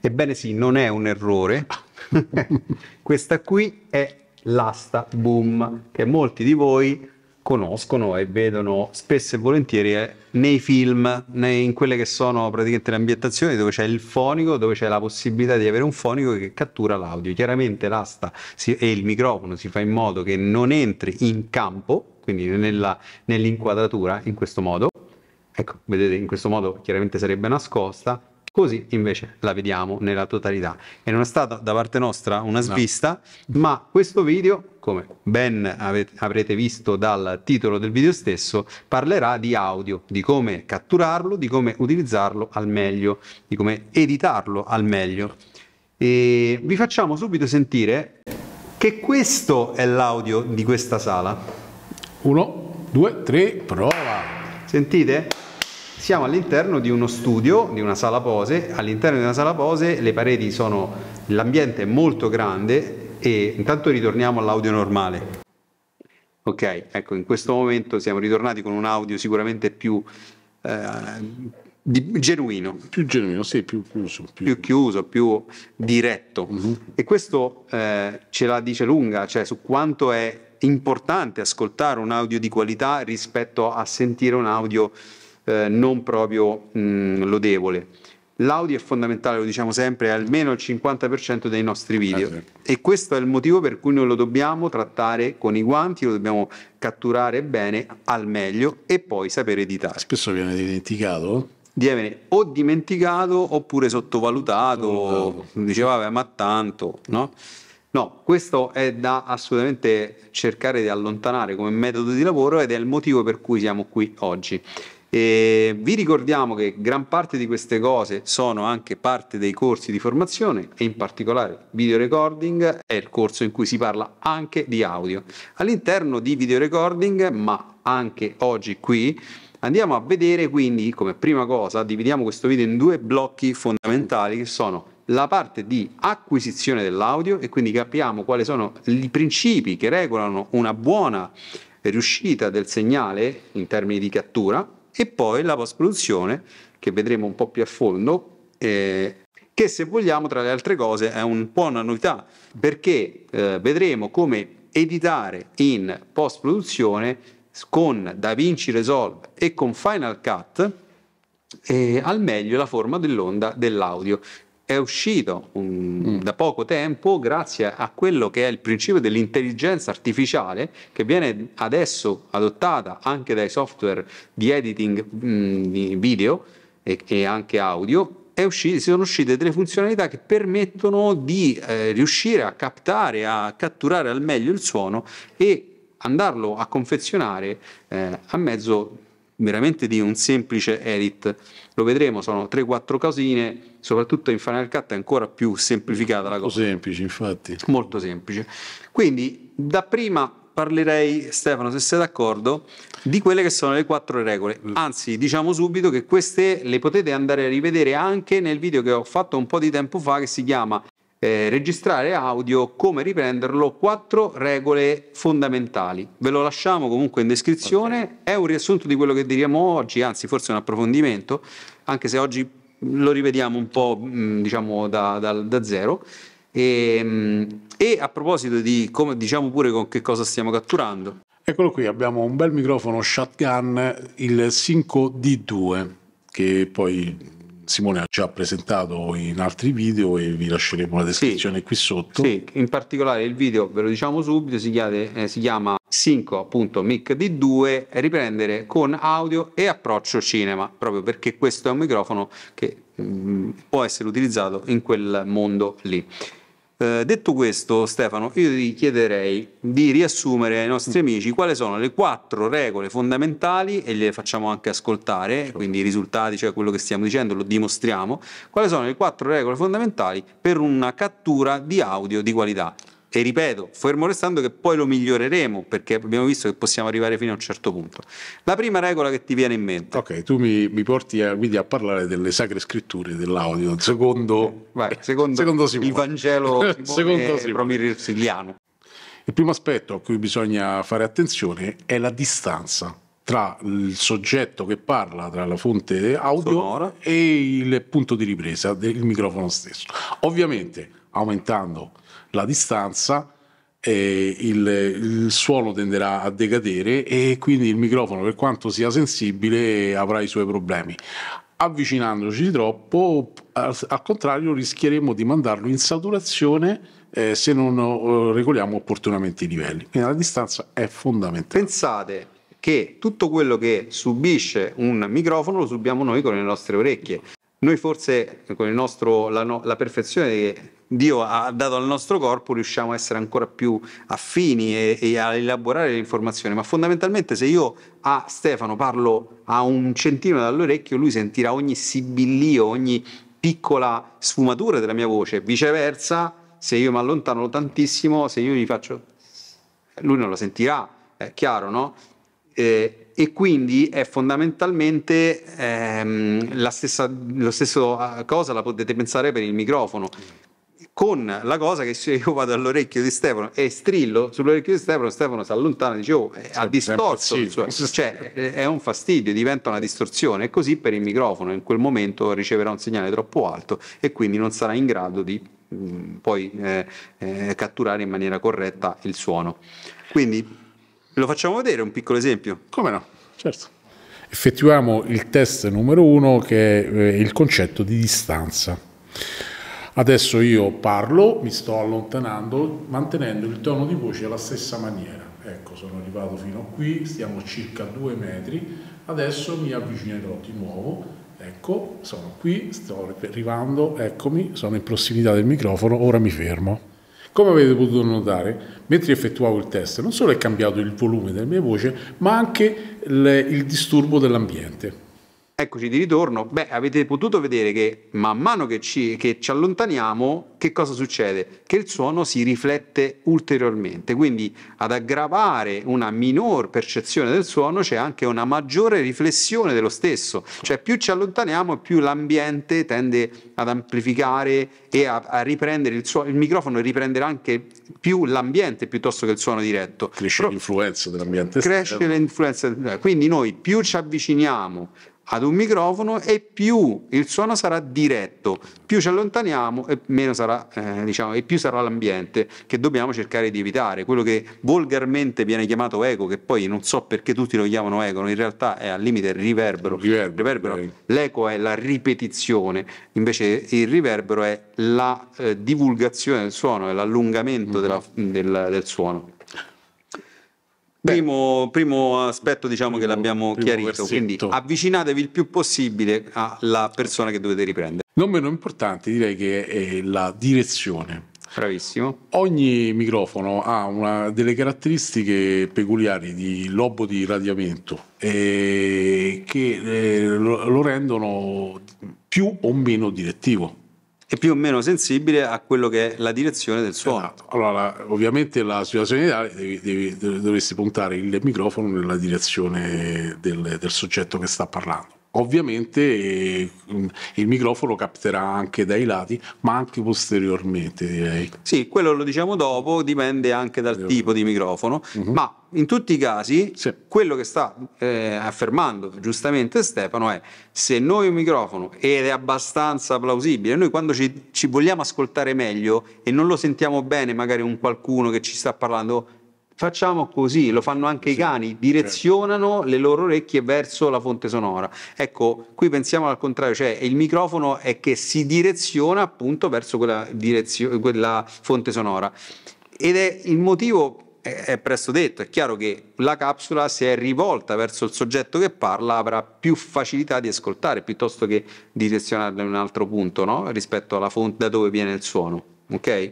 Ebbene sì, non è un errore. Questa qui è l'asta boom che molti di voi conoscono e vedono spesso e volentieri eh, nei film, nei, in quelle che sono praticamente le ambientazioni dove c'è il fonico, dove c'è la possibilità di avere un fonico che cattura l'audio. Chiaramente l'asta si, e il microfono si fa in modo che non entri in campo, quindi nella, nell'inquadratura in questo modo. Ecco, vedete, in questo modo chiaramente sarebbe nascosta Così invece la vediamo nella totalità. E non è stata da parte nostra una svista, no. ma questo video, come ben avete, avrete visto dal titolo del video stesso, parlerà di audio, di come catturarlo, di come utilizzarlo al meglio, di come editarlo al meglio. E vi facciamo subito sentire che questo è l'audio di questa sala. Uno, due, tre, prova. Sentite? Siamo all'interno di uno studio, di una sala pose, all'interno di una sala pose le pareti sono, l'ambiente è molto grande e intanto ritorniamo all'audio normale. Ok, ecco, in questo momento siamo ritornati con un audio sicuramente più eh, di, genuino. Più genuino, sì, più chiuso. Più, più chiuso, più diretto. Mm-hmm. E questo eh, ce la dice lunga, cioè su quanto è importante ascoltare un audio di qualità rispetto a sentire un audio eh, non proprio mh, mm, lodevole. L'audio è fondamentale, lo diciamo sempre, è almeno il 50% dei nostri video. Ah, sì. E questo è il motivo per cui noi lo dobbiamo trattare con i guanti, lo dobbiamo catturare bene al meglio e poi sapere editare. Spesso viene dimenticato viene o dimenticato oppure sottovalutato, diceva vabbè ma tanto, no? No, questo è da assolutamente cercare di allontanare come metodo di lavoro ed è il motivo per cui siamo qui oggi. E vi ricordiamo che gran parte di queste cose sono anche parte dei corsi di formazione e in particolare video recording è il corso in cui si parla anche di audio. All'interno di video recording, ma anche oggi qui, andiamo a vedere quindi come prima cosa dividiamo questo video in due blocchi fondamentali che sono la parte di acquisizione dell'audio e quindi capiamo quali sono i principi che regolano una buona riuscita del segnale in termini di cattura e poi la post-produzione, che vedremo un po' più a fondo, eh, che se vogliamo tra le altre cose è un po' una novità, perché eh, vedremo come editare in post-produzione con DaVinci Resolve e con Final Cut eh, al meglio la forma dell'onda dell'audio è uscito un, mm. da poco tempo grazie a quello che è il principio dell'intelligenza artificiale che viene adesso adottata anche dai software di editing mh, mm, di video e, e anche audio Uscito, sono uscite delle funzionalità che permettono di eh, riuscire a captare, a catturare al meglio il suono e andarlo a confezionare eh, a mezzo veramente di un semplice edit. Lo vedremo, sono 3-4 casine, soprattutto in Final Cut è ancora più semplificata la cosa. Molto semplice, infatti. Molto semplice. Quindi, da prima parlerei, Stefano, se sei d'accordo, di quelle che sono le quattro regole. Mm. Anzi, diciamo subito che queste le potete andare a rivedere anche nel video che ho fatto un po' di tempo fa che si chiama eh, registrare audio, come riprenderlo, quattro regole fondamentali. Ve lo lasciamo comunque in descrizione, okay. è un riassunto di quello che diremo oggi, anzi forse un approfondimento, anche se oggi lo rivediamo un po' diciamo da, da, da zero. E, ehm, e, a proposito di come diciamo pure con che cosa stiamo catturando. Eccolo qui, abbiamo un bel microfono shotgun, il 5D2, che poi Simone ha già presentato in altri video e vi lasceremo la descrizione sì, qui sotto. Sì, in particolare il video, ve lo diciamo subito, si chiama, eh, si chiama Synco appunto Mic D2 riprendere con audio e approccio cinema, proprio perché questo è un microfono che mh, mm, può essere utilizzato in quel mondo lì. Eh, detto questo, Stefano, io ti chiederei di riassumere ai nostri mm. amici quali sono le quattro regole fondamentali e le facciamo anche ascoltare, certo. quindi i risultati, cioè quello che stiamo dicendo, lo dimostriamo. Quali sono le quattro regole fondamentali per una cattura di audio di qualità? E ripeto, fermo restando che poi lo miglioreremo perché abbiamo visto che possiamo arrivare fino a un certo punto. La prima regola che ti viene in mente. Ok, tu mi, mi porti a, quindi a parlare delle sacre scritture dell'audio, secondo, eh, Vai, secondo, secondo il Vangelo Promirsigliano. Il primo aspetto a cui bisogna fare attenzione è la distanza tra il soggetto che parla, tra la fonte audio Sonora. e il punto di ripresa del microfono stesso. Ovviamente aumentando la distanza, eh, il, il, suono tenderà a decadere e quindi il microfono, per quanto sia sensibile, avrà i suoi problemi. Avvicinandoci troppo, al, al contrario, rischieremo di mandarlo in saturazione eh, se non eh, regoliamo opportunamente i livelli. Quindi la distanza è fondamentale. Pensate che tutto quello che subisce un microfono lo subiamo noi con le nostre orecchie. Noi forse con il nostro, la, no, la perfezione Dio ha dato al nostro corpo, riusciamo a essere ancora più affini e, e a elaborare le informazioni. Ma fondamentalmente se io a Stefano parlo a un centimetro dall'orecchio, lui sentirà ogni sibillio, ogni piccola sfumatura della mia voce. Viceversa, se io mi allontano tantissimo, se io gli faccio... lui non lo sentirà, è chiaro, no? Eh, e quindi è fondamentalmente ehm, la stessa eh, cosa la potete pensare per il microfono con la cosa che se io vado all'orecchio di Stefano e strillo sull'orecchio di Stefano, Stefano si allontana e dice oh, è, eh, ha distorto, suo, cioè è un fastidio, diventa una distorsione e così per il microfono in quel momento riceverà un segnale troppo alto e quindi non sarà in grado di mh, mm, poi eh, eh, catturare in maniera corretta il suono. Quindi lo facciamo vedere un piccolo esempio? Come no? Certo. Effettuiamo il test numero uno che è eh, il concetto di distanza. Adesso io parlo, mi sto allontanando, mantenendo il tono di voce alla stessa maniera. Ecco, sono arrivato fino a qui, stiamo circa due metri, adesso mi avvicinerò di nuovo, ecco, sono qui, sto arrivando, eccomi, sono in prossimità del microfono, ora mi fermo. Come avete potuto notare, mentre effettuavo il test, non solo è cambiato il volume della mia voce, ma anche il disturbo dell'ambiente. Eccoci di ritorno. Beh, avete potuto vedere che man mano che ci, che ci, allontaniamo, che cosa succede? Che il suono si riflette ulteriormente. Quindi ad aggravare una minor percezione del suono c'è anche una maggiore riflessione dello stesso. Cioè più ci allontaniamo, più l'ambiente tende ad amplificare e a, a riprendere il suono. Il microfono riprenderà anche più l'ambiente piuttosto che il suono diretto. Cresce Però, l'influenza dell'ambiente. Cresce esterno. l'influenza. Quindi noi più ci avviciniamo ad un microfono e più il suono sarà diretto, più ci allontaniamo e, meno sarà, eh, diciamo, e più sarà l'ambiente che dobbiamo cercare di evitare, quello che volgarmente viene chiamato eco, che poi non so perché tutti lo chiamano eco, in realtà è al limite il riverbero, riverbero, riverbero. Okay. l'eco è la ripetizione, invece il riverbero è la eh, divulgazione del suono, è l'allungamento mm-hmm. della, del, del suono. Primo, primo, aspetto diciamo primo, che l'abbiamo chiarito, versetto. quindi avvicinatevi il più possibile alla persona che dovete riprendere. Non meno importante direi che è la direzione. Bravissimo. Ogni microfono ha una, delle caratteristiche peculiari di lobo di radiamento eh, che eh, lo rendono più o meno direttivo è più o meno sensibile a quello che è la direzione del suono. Esatto. Allora, ovviamente la situazione ideale devi, devi, dovresti puntare il microfono nella direzione del, del soggetto che sta parlando Ovviamente mm, il microfono capterà anche dai lati, ma anche posteriormente direi. Sì, quello lo diciamo dopo, dipende anche dal tipo di microfono, uh-huh. ma in tutti i casi sì. quello che sta eh, affermando giustamente Stefano è se noi un microfono ed è abbastanza plausibile, noi quando ci, ci vogliamo ascoltare meglio e non lo sentiamo bene magari un qualcuno che ci sta parlando, Facciamo così, lo fanno anche sì, i cani, certo. direzionano certo. le loro orecchie verso la fonte sonora. Ecco, qui pensiamo al contrario, cioè il microfono è che si direziona appunto verso quella, direzio- quella fonte sonora. Ed è il motivo è presto detto, è chiaro che la capsula se è rivolta verso il soggetto che parla avrà più facilità di ascoltare piuttosto che direzionarla in un altro punto no? rispetto alla fonte da dove viene il suono. Ok?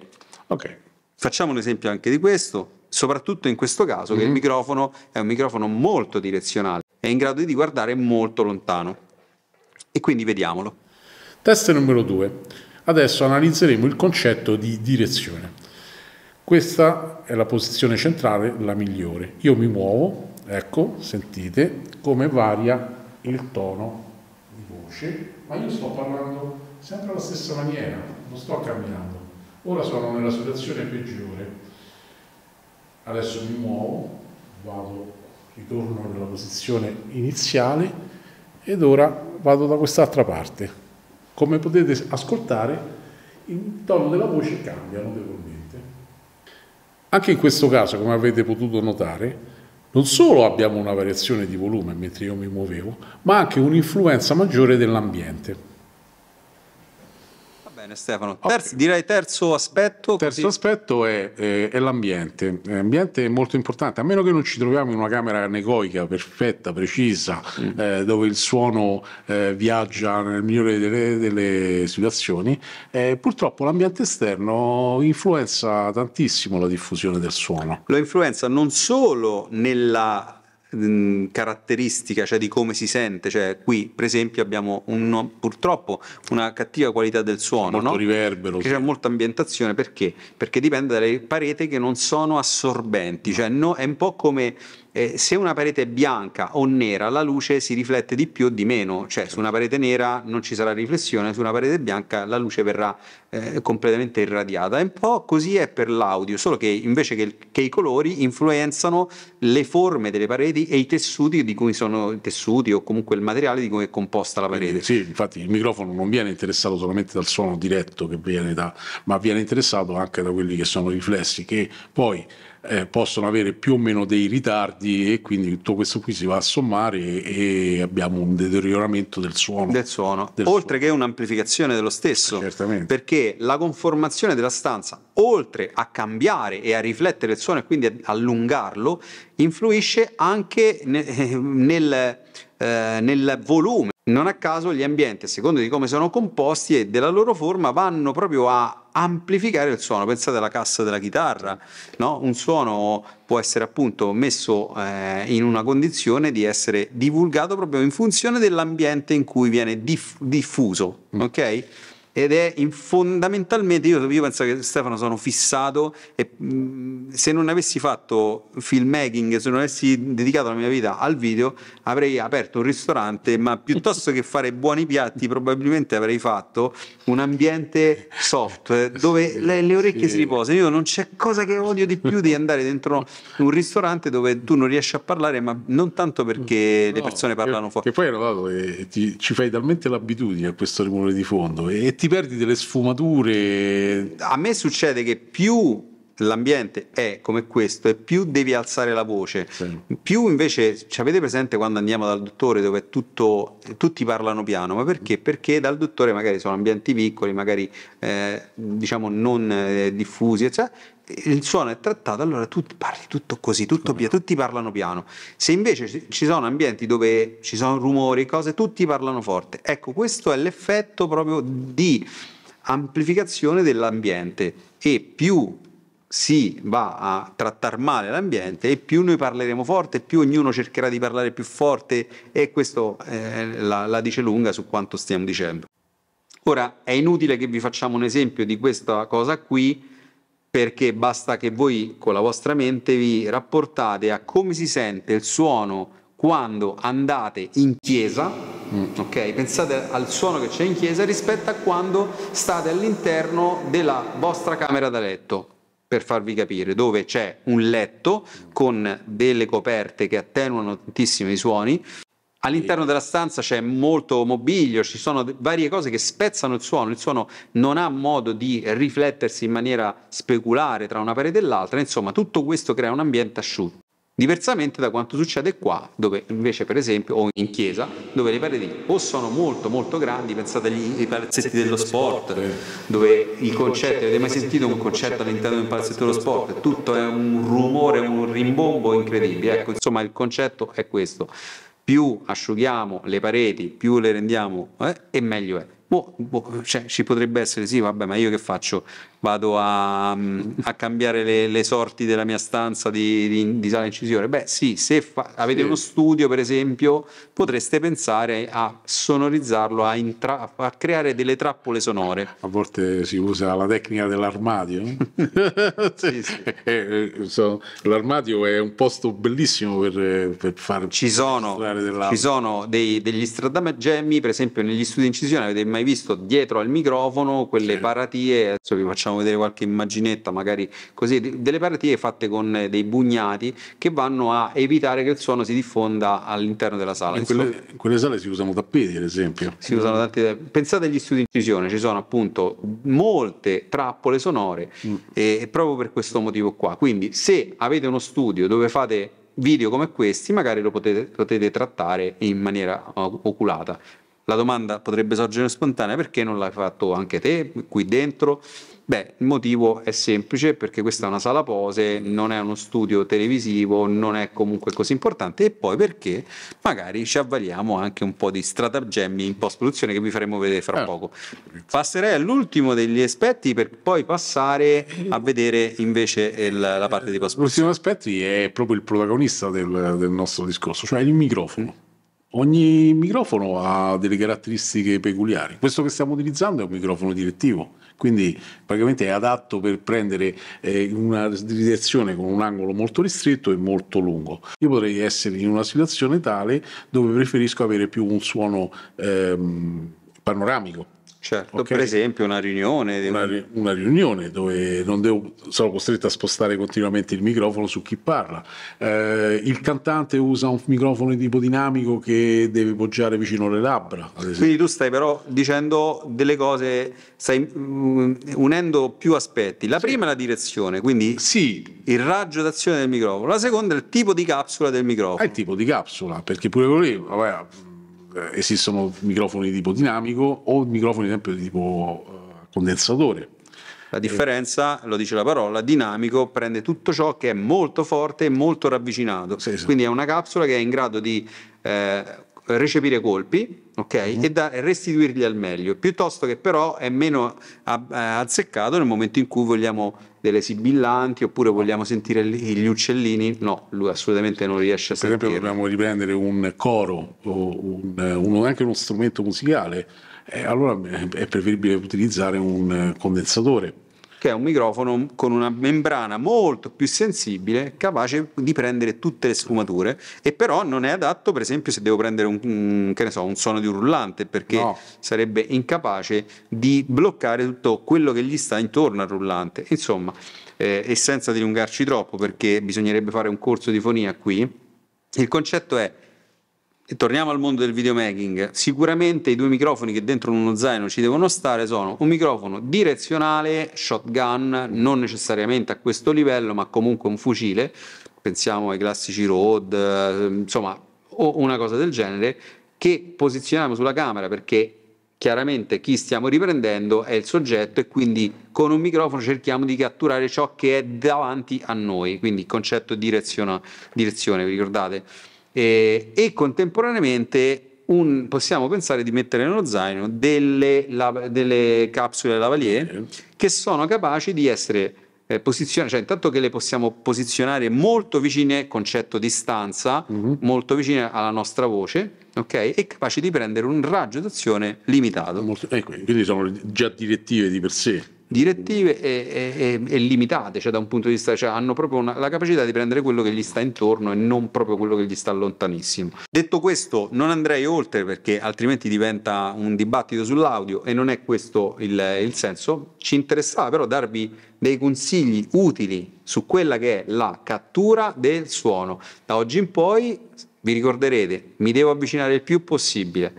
Ok. Facciamo un esempio anche di questo soprattutto in questo caso mm-hmm. che il mm-hmm. microfono è un microfono molto direzionale, è in grado di guardare molto lontano. E quindi vediamolo. Test numero 2. Adesso analizzeremo il concetto di direzione. Questa è la posizione centrale, la migliore. Io mi muovo, ecco, sentite come varia il tono di voce, ma io sto parlando sempre alla stessa maniera, non sto camminando. Ora sono nella situazione peggiore adesso mi muovo, vado, ritorno nella posizione iniziale ed ora vado da quest'altra parte. Come potete ascoltare, il tono della voce cambia notevolmente. Anche in questo caso, come avete potuto notare, non solo abbiamo una variazione di volume mentre io mi muovevo, ma anche un'influenza maggiore dell'ambiente. Bene Stefano, Terz, okay. direi terzo aspetto. Terzo così. aspetto è, è, è l'ambiente. L'ambiente è molto importante, a meno che non ci troviamo in una camera anecoica perfetta, precisa, mm. eh, dove il suono eh, viaggia nel migliore delle, delle situazioni, eh, purtroppo l'ambiente esterno influenza tantissimo la diffusione del suono. Lo influenza non solo nella Mm, caratteristica, cioè di come si sente, cioè qui per esempio abbiamo un, purtroppo una cattiva qualità del suono, molto no? riverbero, c'è sì. molta ambientazione, perché? Perché dipende dalle pareti che non sono assorbenti, cioè no, è un po' come eh, se una parete è bianca o nera la luce si riflette di più o di meno, cioè su una parete nera non ci sarà riflessione, su una parete bianca la luce verrà eh, completamente irradiata. E un po' così è per l'audio, solo che invece che, che, i colori influenzano le forme delle pareti e i tessuti di cui sono i tessuti o comunque il materiale di cui è composta la parete. Sì, infatti il microfono non viene interessato solamente dal suono diretto che viene da, ma viene interessato anche da quelli che sono i riflessi che poi eh, possono avere più o meno dei ritardi e quindi tutto questo qui si va a sommare e, e abbiamo un deterioramento del suono. Del suono, del oltre suono. che un'amplificazione dello stesso, eh, Certamente. perché la conformazione della stanza, oltre a cambiare e a riflettere il suono e quindi allungarlo, influisce anche nel, eh, nel, eh, nel volume non a caso gli ambienti, a seconda di come sono composti e della loro forma, vanno proprio a amplificare il suono. Pensate alla cassa della chitarra, no? un suono può essere appunto messo eh, in una condizione di essere divulgato proprio in funzione dell'ambiente in cui viene diff- diffuso. Mm. Ok? ed è fondamentalmente, io, io, penso che Stefano sono fissato e mh, se non avessi fatto filmmaking, se non avessi dedicato la mia vita al video, avrei aperto un ristorante, ma piuttosto che fare buoni piatti probabilmente avrei fatto un ambiente soft eh, dove le, le orecchie sì. si riposano. Io non c'è cosa che odio di più di andare dentro un ristorante dove tu non riesci a parlare, ma non tanto perché no, le persone parlano che, fuori. Che poi, Renato, eh, ti, ci fai talmente l'abitudine a questo rumore di fondo eh, e ti ti perdi delle sfumature. A me succede che più l'ambiente è come questo e più devi alzare la voce, sì. più invece ci avete presente quando andiamo dal dottore dove tutto, tutti parlano piano, ma perché? Perché dal dottore magari sono ambienti piccoli, magari eh, diciamo non eh, diffusi, eccetera il suono è trattato, allora tu parli tutto così, tutto via, tutti parlano piano. Se invece ci sono ambienti dove ci sono rumori, cose, tutti parlano forte. Ecco, questo è l'effetto proprio di amplificazione dell'ambiente e più si va a trattare male l'ambiente e più noi parleremo forte, più ognuno cercherà di parlare più forte e questo eh, la, la dice lunga su quanto stiamo dicendo. Ora è inutile che vi facciamo un esempio di questa cosa qui, perché basta che voi con la vostra mente vi rapportate a come si sente il suono quando andate in chiesa, mm. ok? Pensate al suono che c'è in chiesa rispetto a quando state all'interno della vostra camera da letto, per farvi capire, dove c'è un letto con delle coperte che attenuano tantissimo i suoni All'interno della stanza c'è molto mobilio, ci sono varie cose che spezzano il suono, il suono non ha modo di riflettersi in maniera speculare tra una parete e l'altra, insomma tutto questo crea un ambiente asciutto. Diversamente da quanto succede qua, dove invece per esempio, o in chiesa, dove le pareti o sono molto molto grandi, pensate agli palazzetti dello sport, eh. dove i concerti, avete mai sentito un concerto all'interno di un palazzetto dello sport? Tutto è un rumore, un rimbombo incredibile, ecco insomma il concetto è questo più asciughiamo le pareti, più le rendiamo eh, e meglio è boh, boh, cioè, ci potrebbe essere, sì, vabbè, ma io che faccio? Vado a, a cambiare le, le, sorti della mia stanza di, di, di sala incisione? Beh, sì, se fa, avete sì. uno studio, per esempio, potreste pensare a sonorizzarlo, a, intra, a, creare delle trappole sonore. A volte si usa la tecnica dell'armadio. sì, sì. Eh, eh, so, l'armadio è un posto bellissimo per, per far ci sono, ci sono dei, degli stratagemmi, per esempio, negli studi di incisione avete immaginato mai visto dietro al microfono quelle paratie, adesso vi facciamo vedere qualche immaginetta magari così, delle paratie fatte con dei bugnati che vanno a evitare che il suono si diffonda all'interno della sala. In quelle, in quelle sale si usano tappeti ad esempio. Si usano tanti Pensate agli studi di incisione, ci sono appunto molte trappole sonore mm. e proprio per questo motivo qua. Quindi se avete uno studio dove fate video come questi, magari lo potete, potete trattare in maniera eh, oculata. La domanda potrebbe sorgere spontanea, perché non l'hai fatto anche te qui dentro? Beh, il motivo è semplice perché questa è una sala pose, non è uno studio televisivo, non è comunque così importante e poi perché magari ci avvaliamo anche un po' di stratagemmi in post-produzione che vi faremo vedere fra certo. poco. Passerei all'ultimo degli aspetti per poi passare a vedere invece la parte di post-produzione. L'ultimo aspetto è proprio il protagonista del, del nostro discorso, cioè il microfono ogni microfono ha delle caratteristiche peculiari. Questo che stiamo utilizzando è un microfono direttivo, quindi praticamente è adatto per prendere eh, una direzione con un angolo molto ristretto e molto lungo. Io potrei essere in una situazione tale dove preferisco avere più un suono ehm, panoramico Certo, okay? per esempio una riunione. Una, una, riunione dove non devo, sono costretto a spostare continuamente il microfono su chi parla. Eh, il cantante usa un microfono di tipo dinamico che deve poggiare vicino alle labbra. Quindi tu stai però dicendo delle cose, stai mm, unendo più aspetti. La sì. prima è la direzione, quindi sì. il raggio d'azione del microfono. La seconda è il tipo di capsula del microfono. È ah, il tipo di capsula, perché pure quello lì, vabbè, eh, esistono microfoni di tipo dinamico o microfoni esempio, di tipo eh, condensatore. La differenza, lo dice la parola, dinamico prende tutto ciò che è molto forte e molto ravvicinato. Sì, sì. Quindi è una capsula che è in grado di eh, recepire colpi okay, mm. e, da, restituirli al meglio, piuttosto che però è meno eh, azzeccato nel momento in cui vogliamo delle sibillanti oppure vogliamo sentire gli uccellini, no, lui assolutamente non riesce a sentire. Per esempio dobbiamo riprendere un coro o un, eh, uno, anche uno strumento musicale, eh, allora è preferibile utilizzare un eh, condensatore che un microfono con una membrana molto più sensibile, capace di prendere tutte le sfumature e però non è adatto per esempio se devo prendere un, so, un suono di un rullante perché no. sarebbe incapace di bloccare tutto quello che gli sta intorno al rullante. Insomma, eh, e senza dilungarci troppo perché bisognerebbe fare un corso di fonia qui, il concetto è e torniamo al mondo del videomaking, sicuramente i due microfoni che dentro uno zaino ci devono stare sono un microfono direzionale shotgun, non necessariamente a questo livello, ma comunque un fucile, pensiamo ai classici Rode, eh, insomma, o una cosa del genere, che posizioniamo sulla camera perché chiaramente chi stiamo riprendendo è il soggetto e quindi con un microfono cerchiamo di catturare ciò che è davanti a noi, quindi il concetto di direzione, vi ricordate? eh, e contemporaneamente un, possiamo pensare di mettere nello zaino delle, la, delle capsule lavalier che sono capaci di essere eh, posizionate, cioè intanto che le possiamo posizionare molto vicine, concetto di stanza, mm-hmm. molto vicine alla nostra voce, ok? E capaci di prendere un raggio d'azione limitato. Molto, eh, quindi sono già direttive di per sé direttive e, e, e, limitate, cioè da un punto di vista, cioè hanno proprio una, la capacità di prendere quello che gli sta intorno e non proprio quello che gli sta lontanissimo. Detto questo, non andrei oltre perché altrimenti diventa un dibattito sull'audio e non è questo il, il senso. Ci interessava però darvi dei consigli utili su quella che è la cattura del suono. Da oggi in poi vi ricorderete, mi devo avvicinare il più possibile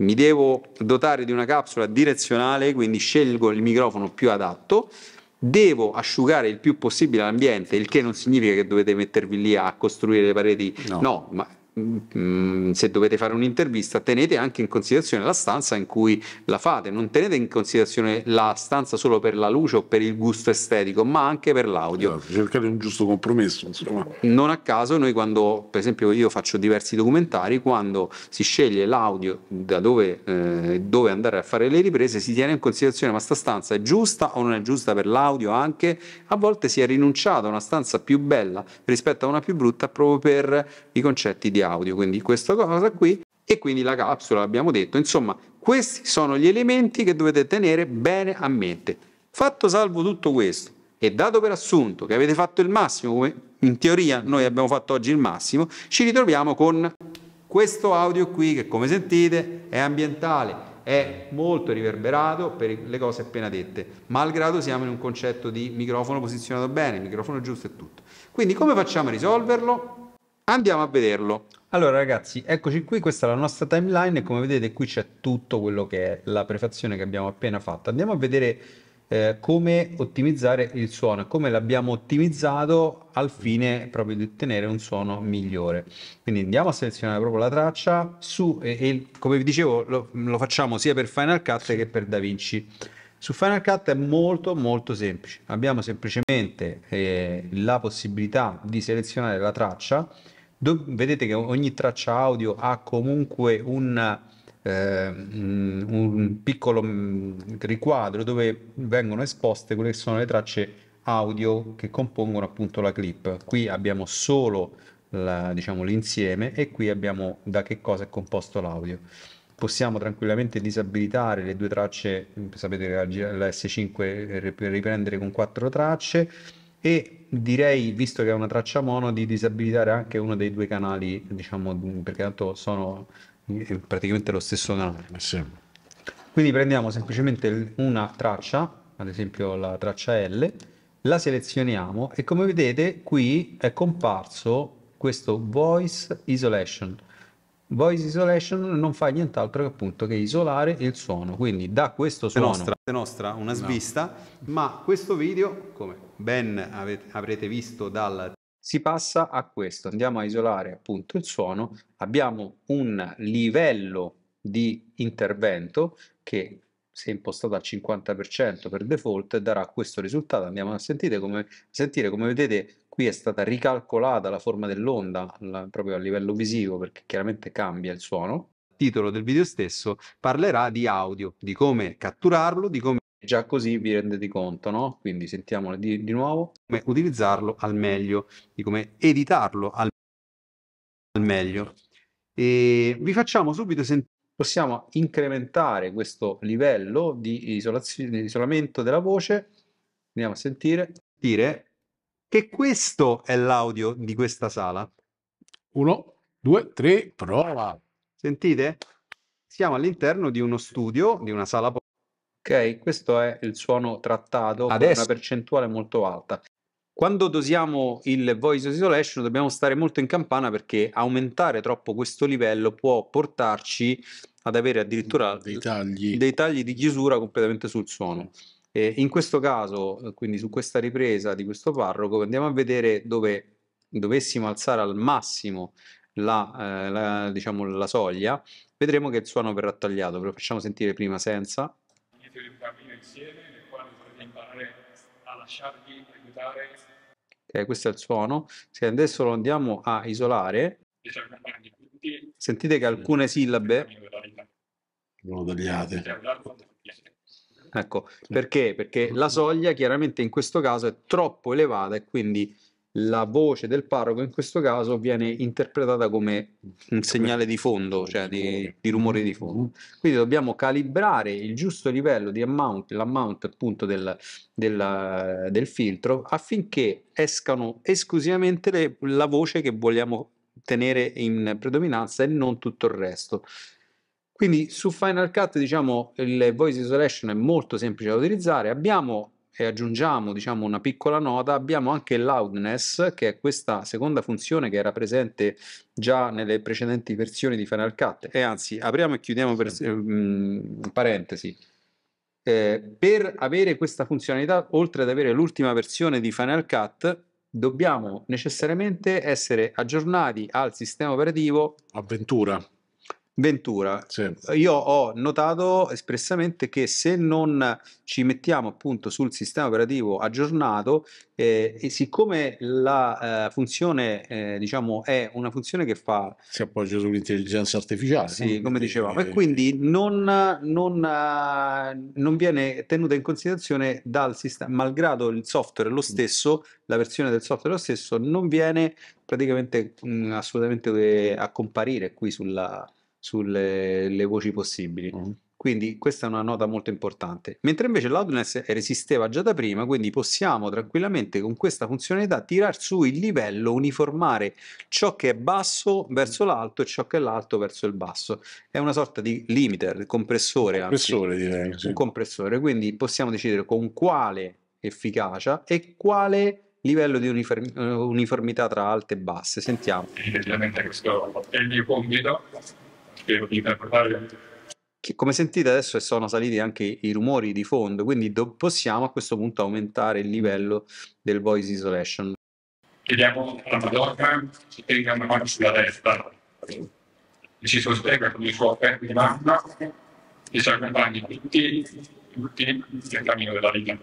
mi devo dotare di una capsula direzionale, quindi scelgo il microfono più adatto, devo asciugare il più possibile l'ambiente, il che non significa che dovete mettervi lì a costruire le pareti, no, no ma Mm, se dovete fare un'intervista, tenete anche in considerazione la stanza in cui la fate, non tenete in considerazione la stanza solo per la luce o per il gusto estetico, ma anche per l'audio. Esatto, cercate un giusto compromesso, insomma. Non a caso noi quando, per esempio, io faccio diversi documentari, quando si sceglie l'audio da dove, eh, dove andare a fare le riprese, si tiene in considerazione ma sta stanza è giusta o non è giusta per l'audio anche, a volte si è rinunciato a una stanza più bella rispetto a una più brutta proprio per i concetti di audio audio, quindi questa cosa qui e quindi la capsula abbiamo detto. Insomma, questi sono gli elementi che dovete tenere bene a mente. Fatto salvo tutto questo e dato per assunto che avete fatto il massimo, come in teoria noi abbiamo fatto oggi il massimo, ci ritroviamo con questo audio qui che come sentite è ambientale, è molto riverberato per le cose appena dette, malgrado siamo in un concetto di microfono posizionato bene, microfono giusto e tutto. Quindi come facciamo a risolverlo? Andiamo a vederlo. Allora ragazzi, eccoci qui, questa è la nostra timeline e come vedete qui c'è tutto quello che è la prefazione che abbiamo appena fatto. Andiamo a vedere eh, come ottimizzare il suono come l'abbiamo ottimizzato al fine proprio di ottenere un suono migliore. Quindi andiamo a selezionare proprio la traccia su, e, e come vi dicevo lo, lo facciamo sia per Final Cut che per DaVinci. Su Final Cut è molto molto semplice, abbiamo semplicemente eh, la possibilità di selezionare la traccia Do- vedete che ogni traccia audio ha comunque un, eh, un piccolo mm, riquadro dove vengono esposte quelle che sono le tracce audio che compongono appunto la clip. Qui abbiamo solo la, diciamo, l'insieme e qui abbiamo da che cosa è composto l'audio. Possiamo tranquillamente disabilitare le due tracce, sapete che la, la S5 eh, riprendere con quattro tracce, e direi, visto che è una traccia mono, di disabilitare anche uno dei due canali, diciamo, perché tanto sono eh, praticamente lo stesso canale. Eh, sì. Quindi prendiamo semplicemente una traccia, ad esempio la traccia L, la selezioniamo e come vedete qui è comparso questo Voice Isolation. Voice Isolation non fa nient'altro che appunto che isolare il suono, quindi da questo suono... Nostra, nostra una svista, no. ma questo video come? ben avete, avrete visto dal si passa a questo, andiamo a isolare appunto il suono, abbiamo un livello di intervento che se impostato al 50% per default darà questo risultato, andiamo a sentire come, sentire come vedete qui è stata ricalcolata la forma dell'onda la, proprio a livello visivo perché chiaramente cambia il suono. Il titolo del video stesso parlerà di audio, di come catturarlo, di come già così vi rendete conto, no? Quindi sentiamolo di, di nuovo, come utilizzarlo al meglio, di come editarlo al, al meglio. E vi facciamo subito sentire possiamo incrementare questo livello di, di, isolamento della voce. Andiamo a sentire. Dire che questo è l'audio di questa sala. Uno, due, tre, prova. Sentite? Siamo all'interno di uno studio, di una sala Ok, questo è il suono trattato Adesso. con una percentuale molto alta. Quando dosiamo il voice isolation dobbiamo stare molto in campana perché aumentare troppo questo livello può portarci ad avere addirittura dei tagli, dei tagli di chiusura completamente sul suono. E in questo caso, quindi su questa ripresa di questo parroco, andiamo a vedere dove dovessimo alzare al massimo la, eh, la, diciamo, la soglia, vedremo che il suono verrà tagliato. Ve lo facciamo sentire prima senza costruire un cammino insieme nel quale dovete imparare a lasciarvi aiutare. Ok, questo è il suono. Se adesso lo andiamo a isolare, sentite che alcune sillabe vengono tagliate. Ecco, perché? Perché la soglia chiaramente in questo caso è troppo elevata e quindi la voce del parroco in questo caso viene interpretata come un segnale di fondo, cioè di, di rumore di fondo. Mm-hmm. Quindi dobbiamo calibrare il giusto livello di amount, l'amount appunto del, del, del filtro affinché escano esclusivamente le, la voce che vogliamo tenere in predominanza e non tutto il resto. Quindi su Final Cut diciamo il voice isolation è molto semplice da utilizzare, abbiamo e aggiungiamo diciamo, una piccola nota, abbiamo anche loudness, che è questa seconda funzione che era presente già nelle precedenti versioni di Final Cut. E anzi, apriamo e chiudiamo per, ehm, parentesi. Eh, per avere questa funzionalità, oltre ad avere l'ultima versione di Final Cut, dobbiamo necessariamente essere aggiornati al sistema operativo Avventura Ventura. Sì. Io ho notato espressamente che se non ci mettiamo appunto sul sistema operativo aggiornato, eh, e siccome la eh, funzione eh, diciamo è una funzione che fa... Si appoggia sull'intelligenza artificiale. Sì, come dicevamo, e quindi non, non, eh, non, viene tenuta in considerazione dal sistema, malgrado il software lo mm. stesso, la versione del software lo stesso, non viene praticamente mh, mm, assolutamente eh, a comparire qui sulla sulle voci possibili. Mm-hmm. Quindi questa è una nota molto importante. Mentre invece l'outness resisteva già da prima, quindi possiamo tranquillamente con questa funzionalità tirar su il livello, uniformare ciò che è basso verso l'alto e ciò che è l'alto verso il basso. È una sorta di limiter, compressore. Compressore anzi, direi. Sì. Un compressore, quindi possiamo decidere con quale efficacia e quale livello di eh, uniformità tra alte e basse. Sentiamo. Evidentemente questo è il mio compito che come sentite adesso eh, sono saliti anche i rumori di fondo, quindi possiamo a questo punto aumentare il livello del voice isolation. Chiediamo alla Madonna ci tenga una mano sulla testa e ci sostenga con il suo affetto di mamma e ci accompagni tutti, tutti nel cammino della vita.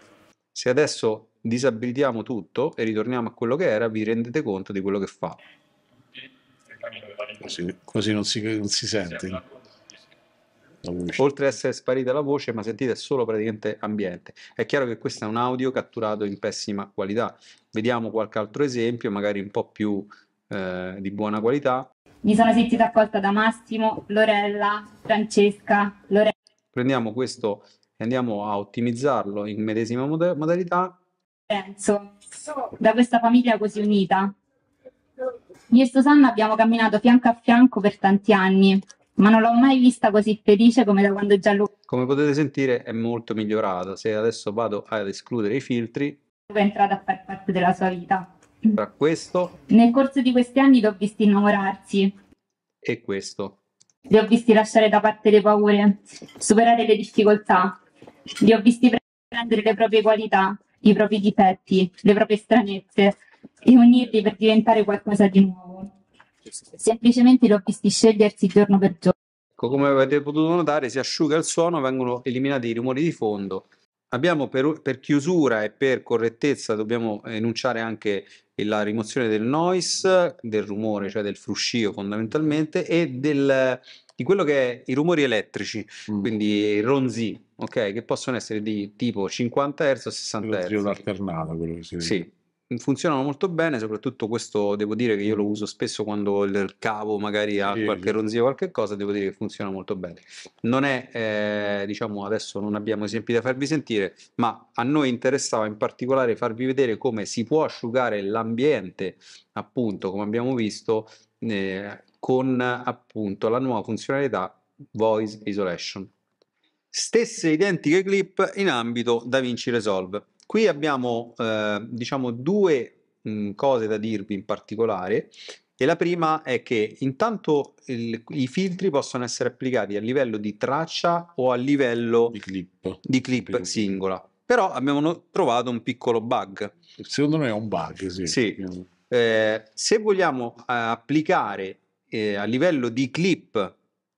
Se adesso disabilitiamo tutto e ritorniamo a quello che era, vi rendete conto di quello che fa. Così, così non, si, non, si, sente. Oltre ad essere sparita la voce, ma sentite solo praticamente ambiente. È chiaro che questo è un audio catturato in pessima qualità. Vediamo qualche altro esempio, magari un po' più eh, di buona qualità. Mi sono sentita accolta da Massimo, Lorella, Francesca, Lorella. Prendiamo questo e andiamo a ottimizzarlo in medesima modalità. Penso, da questa famiglia così unita, io e Susanna abbiamo camminato fianco a fianco per tanti anni, ma non l'ho mai vista così felice come da quando Gianluca... Come potete sentire è molto migliorata, se adesso vado ad escludere i filtri... ...è entrata a far parte della sua vita. Tra questo... Nel corso di questi anni l'ho visti innamorarsi. E questo. Li ho visti lasciare da parte le paure, superare le difficoltà. Li ho visti prendere le proprie qualità, i propri difetti, le proprie stranezze, e unirli per diventare qualcosa di nuovo. Semplicemente li ho visti scegliersi giorno per giorno. Ecco, come avete potuto notare, si asciuga il suono, vengono eliminati i rumori di fondo. Abbiamo per, per chiusura e per correttezza dobbiamo enunciare anche la rimozione del noise, del rumore, cioè del fruscio fondamentalmente, e del, di quello che è i rumori elettrici, mm. quindi ronzi, ok? Che possono essere di tipo 50 Hz o 60 Hz. È un alternato quello che si vede. Sì, Mhmm, funzionano molto bene, soprattutto questo devo dire che io lo uso spesso quando il cavo magari ha qualche ronzio qualche cosa, devo dire che funziona molto bene. Non è, eh, diciamo, adesso non abbiamo esempi da farvi sentire, ma a noi interessava in particolare farvi vedere come si può asciugare l'ambiente, appunto, come abbiamo visto, eh, con appunto la nuova funzionalità Voice Isolation. Stesse identiche clip in ambito DaVinci Resolve. Qui abbiamo eh, diciamo due mh, cose da dirvi in particolare e la prima è che intanto il, i filtri possono essere applicati a livello di traccia o a livello di clip, di clip, singola. Però abbiamo no trovato un piccolo bug. Secondo me è un bug, sì. sì. Eh, se vogliamo eh, applicare eh, a livello di clip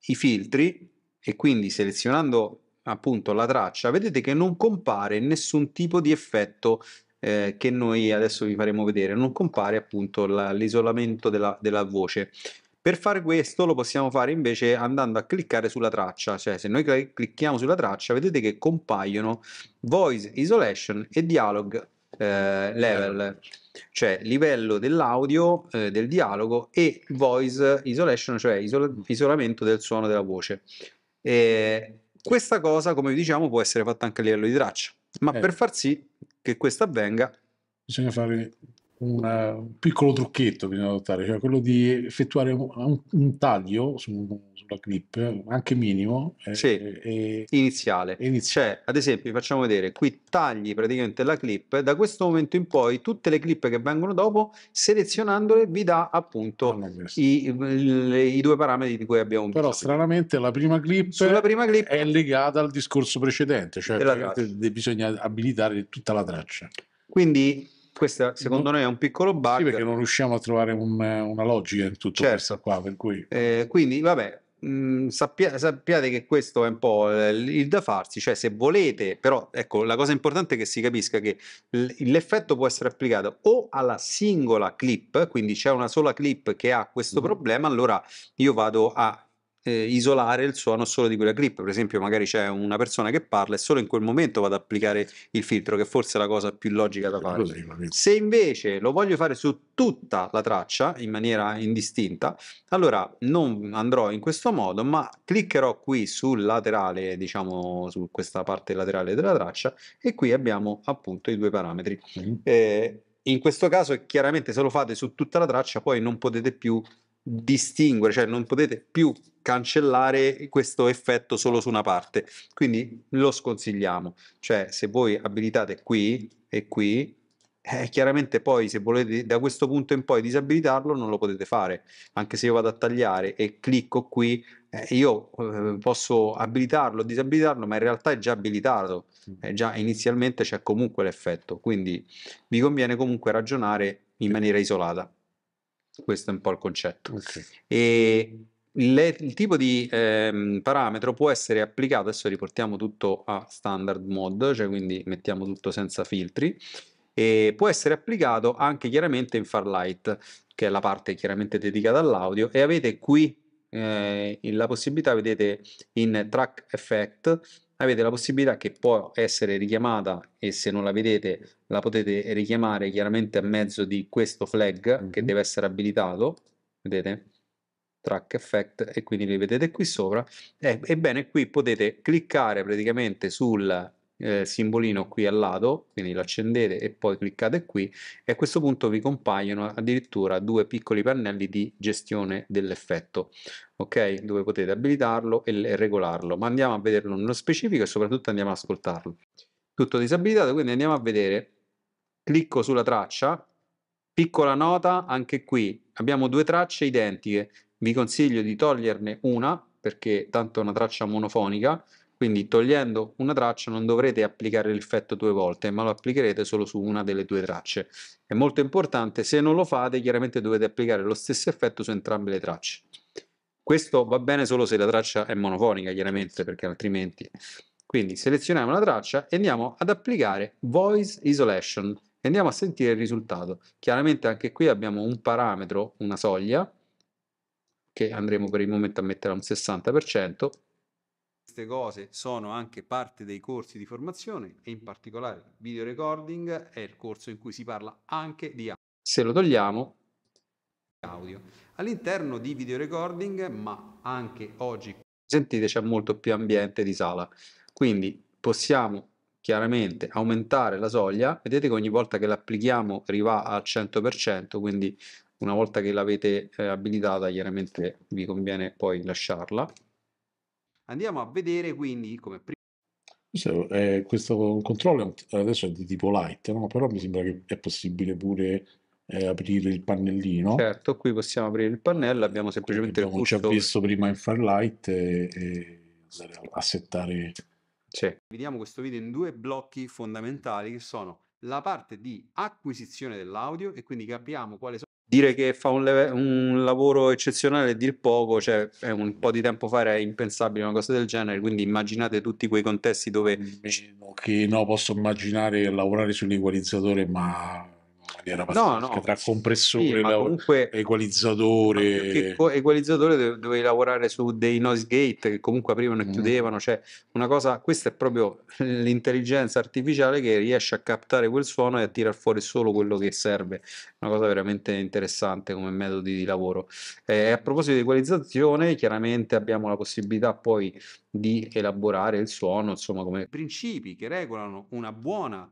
i filtri e quindi selezionando appunto la traccia, vedete che non compare nessun tipo di effetto eh, che noi adesso vi faremo vedere, non compare appunto l'isolamento della, della voce. Per fare questo lo possiamo fare invece andando a cliccare sulla traccia, cioè se noi clicchiamo sulla traccia vedete che compaiono Voice Isolation e Dialogue eh, Level, cioè livello dell'audio, eh, del dialogo e Voice Isolation, cioè isol isolamento del suono della voce. E questa cosa, come diciamo, può essere fatta anche a livello di traccia, ma eh. per far sì che questo avvenga bisogna fare un piccolo trucchetto che bisogna adottare, cioè quello di effettuare un, un taglio su, sulla clip, anche minimo, eh, sì, e, e, iniziale. iniziale. Cioè, ad esempio, facciamo vedere, qui tagli praticamente la clip, da questo momento in poi tutte le clip che vengono dopo, selezionandole, vi dà appunto i, le, i, due parametri di cui abbiamo bisogno. Però stranamente la prima clip, Sulla prima clip è legata al discorso precedente, cioè esatto. bisogna abilitare tutta la traccia. Quindi questo secondo noi è un piccolo bug. Sì, perché non riusciamo a trovare un, una logica in tutto certo. questo qua, per cui... Eh, quindi, vabbè, mh, mm, sappia, sappiate che questo è un po' il, da farsi, cioè se volete, però, ecco, la cosa importante è che si capisca che l'effetto può essere applicato o alla singola clip, quindi c'è una sola clip che ha questo mm. problema, allora io vado a eh, isolare il suono solo di quella clip. Per esempio, magari c'è una persona che parla e solo in quel momento vado ad applicare il filtro, che forse è la cosa più logica da fare. Se invece lo voglio fare su tutta la traccia in maniera indistinta, allora non andrò in questo modo, ma cliccherò qui sul laterale, diciamo su questa parte laterale della traccia, e qui abbiamo appunto i due parametri. Mm. Eh, in questo caso, chiaramente, se lo fate su tutta la traccia, poi non potete più distinguere, cioè non potete più cancellare questo effetto solo su una parte, quindi lo sconsigliamo, cioè se voi abilitate qui e qui, eh, chiaramente poi se volete da questo punto in poi disabilitarlo non lo potete fare, anche se io vado a tagliare e clicco qui, eh, io eh, posso abilitarlo, disabilitarlo, ma in realtà è già abilitato, mm. eh, già inizialmente c'è comunque l'effetto, quindi vi conviene comunque ragionare in maniera isolata. Questo è un po' il concetto. Okay. E le, il tipo di ehm, parametro può essere applicato, adesso riportiamo tutto a standard mode, cioè quindi mettiamo tutto senza filtri, e può essere applicato anche chiaramente in Farlight, che è la parte chiaramente dedicata all'audio, e avete qui eh, la possibilità, vedete, in Track Effect avete la possibilità che può essere richiamata e se non la vedete la potete richiamare chiaramente a mezzo di questo flag mm -hmm. che mhm. deve essere abilitato, vedete? track effect e quindi li vedete qui sopra e, eh, ebbene qui potete cliccare praticamente sul eh, simbolino qui al lato, quindi lo accendete e poi cliccate qui e a questo punto vi compaiono addirittura due piccoli pannelli di gestione dell'effetto, ok? Dove potete abilitarlo e regolarlo, ma andiamo a vederlo nello specifico e soprattutto andiamo ad ascoltarlo. Tutto disabilitato, quindi andiamo a vedere, clicco sulla traccia, piccola nota anche qui, abbiamo due tracce identiche, vi consiglio di toglierne una perché tanto è una traccia monofonica, quindi togliendo una traccia non dovrete applicare l'effetto due volte, ma lo applicherete solo su una delle due tracce. È molto importante, se non lo fate chiaramente dovete applicare lo stesso effetto su entrambe le tracce. Questo va bene solo se la traccia è monofonica, chiaramente, perché altrimenti... Quindi selezioniamo la traccia e andiamo ad applicare Voice Isolation e andiamo a sentire il risultato. Chiaramente anche qui abbiamo un parametro, una soglia, che andremo per il momento a mettere a un 60%, queste cose sono anche parte dei corsi di formazione e in particolare il video recording è il corso in cui si parla anche di audio. Se lo togliamo, audio. All'interno di video recording, ma anche oggi, sentite c'è molto più ambiente di sala, quindi possiamo chiaramente aumentare la soglia, vedete che ogni volta che l'applichiamo arriva al 100%, quindi una volta che l'avete eh, abilitata chiaramente vi conviene poi lasciarla Andiamo a vedere quindi come prima. Eh, questo controllo adesso è di tipo light, no? però mi sembra che è possibile pure eh, aprire il pannellino. Certo, qui possiamo aprire il pannello, eh, abbiamo semplicemente Non Ci ha visto prima in Firelight e, e a settare. Vediamo questo video in due blocchi fondamentali che sono la parte di acquisizione dell'audio e quindi capiamo quale sono dire che fa un, leve- un lavoro eccezionale e dir poco, cioè un po' di tempo fa era impensabile una cosa del genere, quindi immaginate tutti quei contesti dove... Meno che no, posso immaginare lavorare sull'equalizzatore, ma maniera no, no, tra compressore, sì, comunque, equalizzatore. equalizzatore dove, dovevi lavorare su dei noise gate che comunque aprivano e mm. chiudevano, cioè una cosa, questa è proprio l'intelligenza artificiale che riesce a captare quel suono e a tirar fuori solo quello che serve, una cosa veramente interessante come metodi di lavoro. Eh, a proposito di equalizzazione, chiaramente abbiamo la possibilità poi di elaborare il suono, insomma come principi che regolano una buona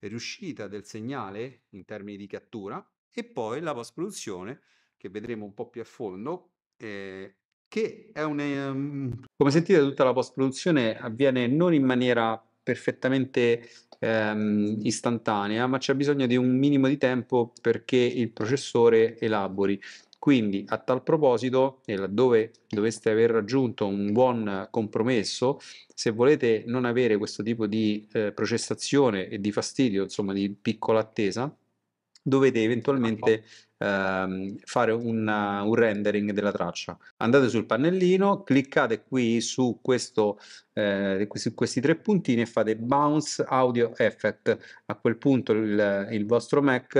riuscita del segnale in termini di cattura e poi la post-produzione che vedremo un po' più a fondo. Eh, che è un... Um, come sentite tutta la post-produzione avviene non in maniera perfettamente ehm, istantanea, ma c'è bisogno di un minimo di tempo perché il processore elabori quindi a tal proposito, e laddove doveste aver raggiunto un buon compromesso, se volete non avere questo tipo di eh, processazione e di fastidio, insomma di piccola attesa, dovete eventualmente ehm, fare una, un rendering della traccia. Andate sul pannellino, cliccate qui su, questo, eh, su, questi tre puntini e fate Bounce Audio Effect. A quel punto il, il vostro Mac,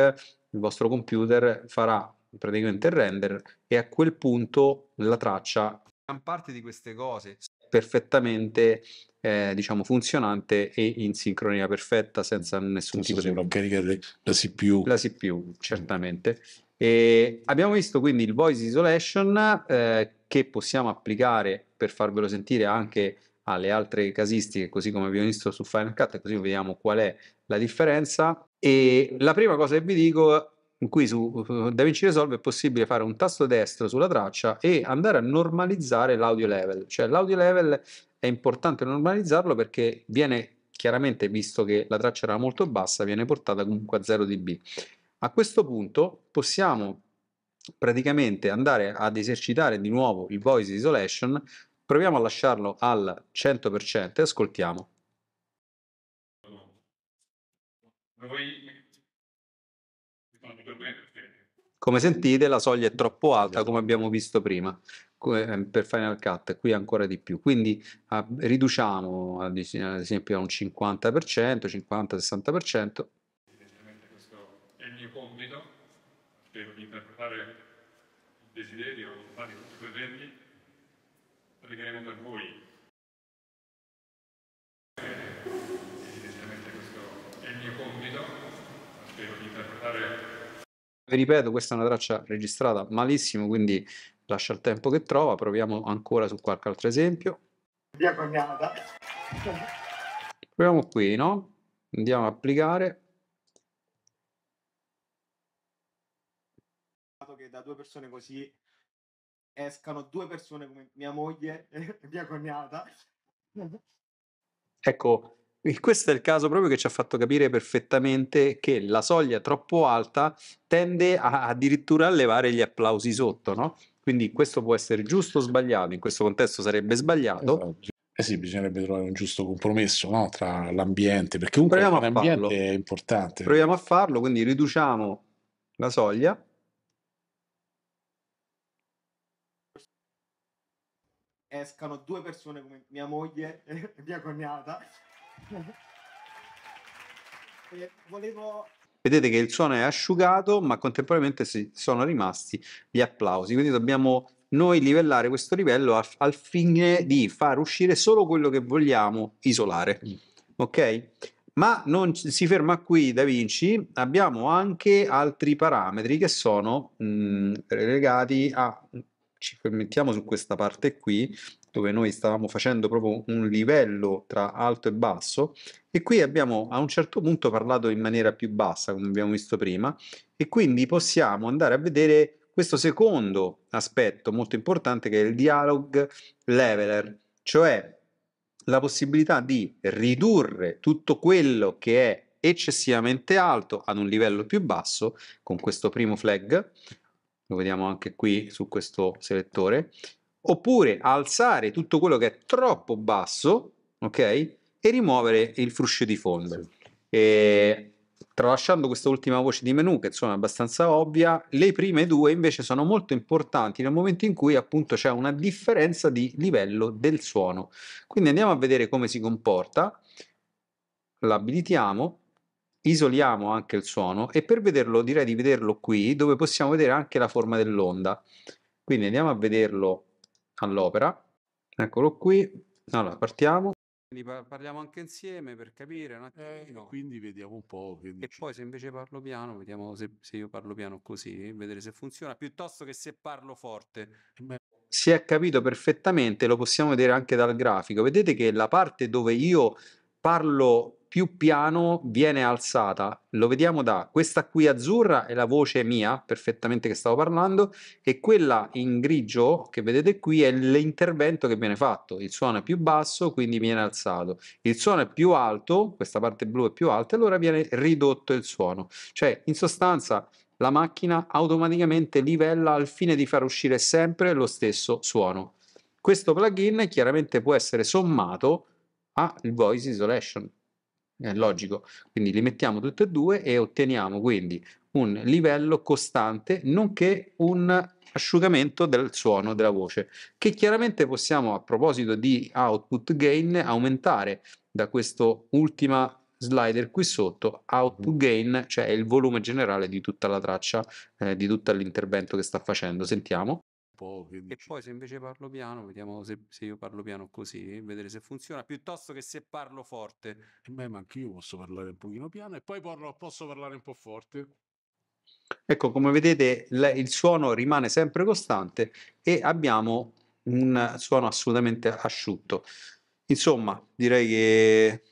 il vostro computer farà praticamente il render e a quel punto la traccia, gran parte di queste cose, perfettamente eh, diciamo funzionante e in sincronia perfetta senza mm. nessun senza tipo di caricare la CPU la CPU mm. certamente e abbiamo visto quindi il voice isolation eh, che possiamo applicare per farvelo sentire anche alle altre casistiche così come abbiamo visto su Final Cut così vediamo qual è la differenza e la prima cosa che vi dico in cui su eh, DaVinci Resolve è possibile fare un tasto destro sulla traccia e andare a normalizzare l'audio level, cioè l'audio level è importante normalizzarlo perché viene chiaramente visto che la traccia era molto bassa, viene portata comunque a 0 dB. A questo punto possiamo praticamente andare ad esercitare di nuovo il voice isolation, proviamo a lasciarlo al 100% e ascoltiamo. Come sentite la soglia è troppo alta come abbiamo visto prima ehm, per Final Cut, qui ancora di più. Quindi ah, riduciamo ad esempio a un 50%, 50-60%. Questo è il mio compito, spero di interpretare il desiderio, fare tutti i verbi, pregheremo per voi. Evidentemente questo è il mio compito, spero di interpretare vi ripeto, questa è una traccia registrata malissimo, quindi lascia il tempo che trova. Proviamo ancora su qualche altro esempio. Proviamo qui, no? Andiamo a applicare. Che da due persone così escano due persone come mia moglie e mia cognata. Ecco, questo è il caso proprio che ci ha fatto capire perfettamente che la soglia troppo alta tende a, addirittura a levare gli applausi sotto, no? Quindi questo può essere giusto o sbagliato, in questo contesto sarebbe sbagliato. Esatto. Eh sì, bisognerebbe trovare un giusto compromesso no? tra l'ambiente, perché comunque Proviamo l'ambiente è importante. Proviamo a farlo, quindi riduciamo la soglia. Escano due persone come mia moglie e mia cognata eh, volevo... Vedete che il suono è asciugato, ma contemporaneamente si sono rimasti gli applausi. Quindi dobbiamo noi livellare questo livello al, al fine di far uscire solo quello che vogliamo isolare. Mm. Ok? Ma non si ferma qui Da Vinci, abbiamo anche altri parametri che sono mh, mm, legati a ci permettiamo su questa parte qui, dove noi stavamo facendo proprio un livello tra alto e basso e qui abbiamo a un certo punto parlato in maniera più bassa come abbiamo visto prima e quindi possiamo andare a vedere questo secondo aspetto molto importante che è il dialogue leveler, cioè la possibilità di ridurre tutto quello che è eccessivamente alto ad un livello più basso con questo primo flag lo vediamo anche qui su questo selettore oppure alzare tutto quello che è troppo basso, ok? E rimuovere il fruscio di fondo. E, tralasciando questa ultima voce di menu, che insomma è abbastanza ovvia, le prime due invece sono molto importanti nel momento in cui appunto c'è una differenza di livello del suono. Quindi andiamo a vedere come si comporta, l'abilitiamo, isoliamo anche il suono e per vederlo direi di vederlo qui dove possiamo vedere anche la forma dell'onda. Quindi andiamo a vederlo all'opera. Eccolo qui. Allora, partiamo. Quindi parliamo anche insieme per capire un eh, attimino. Eh, quindi vediamo un po'. e poi se invece parlo piano, vediamo se, se, io parlo piano così, vedere se funziona, piuttosto che se parlo forte. Si è capito perfettamente, lo possiamo vedere anche dal grafico. Vedete che la parte dove io parlo più piano viene alzata. Lo vediamo da questa qui azzurra è la voce mia, perfettamente che stavo parlando, e quella in grigio che vedete qui è l'intervento che viene fatto. Il suono è più basso, quindi viene alzato. Il suono è più alto, questa parte blu è più alta, allora viene ridotto il suono. Cioè, in sostanza, la macchina automaticamente livella al fine di far uscire sempre lo stesso suono. Questo plugin chiaramente può essere sommato al Voice Isolation è eh, logico. Quindi li mettiamo tutte e due e otteniamo quindi un livello costante, nonché un asciugamento del suono della voce, che chiaramente possiamo, a proposito di output gain, aumentare da questo ultimo slider qui sotto, output mm. gain, cioè il volume generale di tutta la traccia, eh, di tutto l'intervento che sta facendo. Sentiamo po'. Che e poi se invece parlo piano, vediamo se, se, io parlo piano così, vedere se funziona, piuttosto che se parlo forte. E eh, beh, ma anch'io posso parlare un pochino piano e poi parlo, posso parlare un po' forte. Ecco, come vedete le, il suono rimane sempre costante e abbiamo un suono assolutamente asciutto. Insomma, direi che...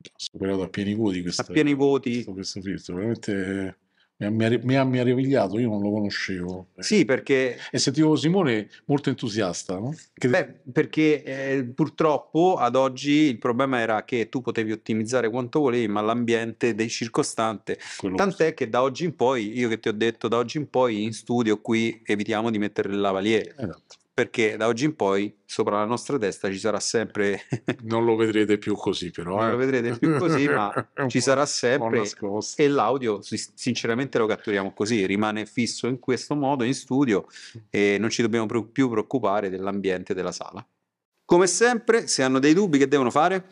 Ho Superato a pieni voti questo, a pieni voti. questo filtro, veramente mi ha, mi ha meravigliato, io non lo conoscevo. Sì, perché... E sentivo Simone molto entusiasta. No? Che... Beh, perché eh, purtroppo ad oggi il problema era che tu potevi ottimizzare quanto volevi, ma l'ambiente dei circostanti. Quello Tant'è che da oggi in poi, io che ti ho detto, da oggi in poi in studio qui evitiamo di mettere il lavalier. Esatto perché da oggi in poi sopra la nostra testa ci sarà sempre... non lo vedrete più così però. Non lo eh. vedrete più così, ma ci sarà sempre... E l'audio, sinceramente lo catturiamo così, rimane fisso in questo modo in studio e non ci dobbiamo più preoccupare dell'ambiente della sala. Come sempre, se hanno dei dubbi che devono fare?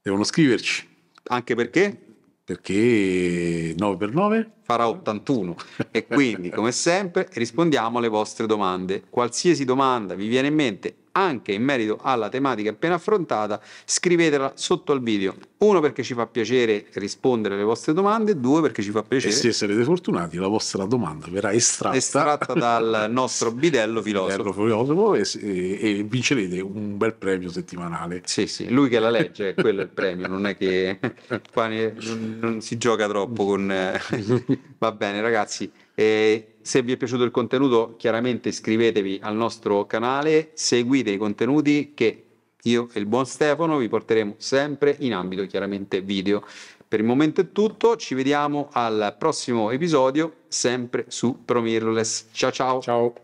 Devono scriverci. Anche perché? perché 9 per 9 farà 81 e quindi come sempre rispondiamo alle vostre domande. Qualsiasi domanda vi viene in mente anche in merito alla tematica appena affrontata, scrivetela sotto al video. Uno perché ci fa piacere rispondere alle vostre domande, due perché ci fa piacere... E se sarete fortunati la vostra domanda verrà estratta, estratta dal nostro bidello filosofo. filosofo e, e, e, vincerete un bel premio settimanale. Sì, sì, lui che la legge, quello è il premio, non è che qua ne, non, non si gioca troppo con... Eh, va bene ragazzi. Eh, se vi è piaciuto il contenuto, chiaramente iscrivetevi al nostro canale, seguite i contenuti che io e il buon Stefano vi porteremo sempre in ambito chiaramente video. Per il momento è tutto, ci vediamo al prossimo episodio, sempre su Promirless. Ciao ciao! Ciao!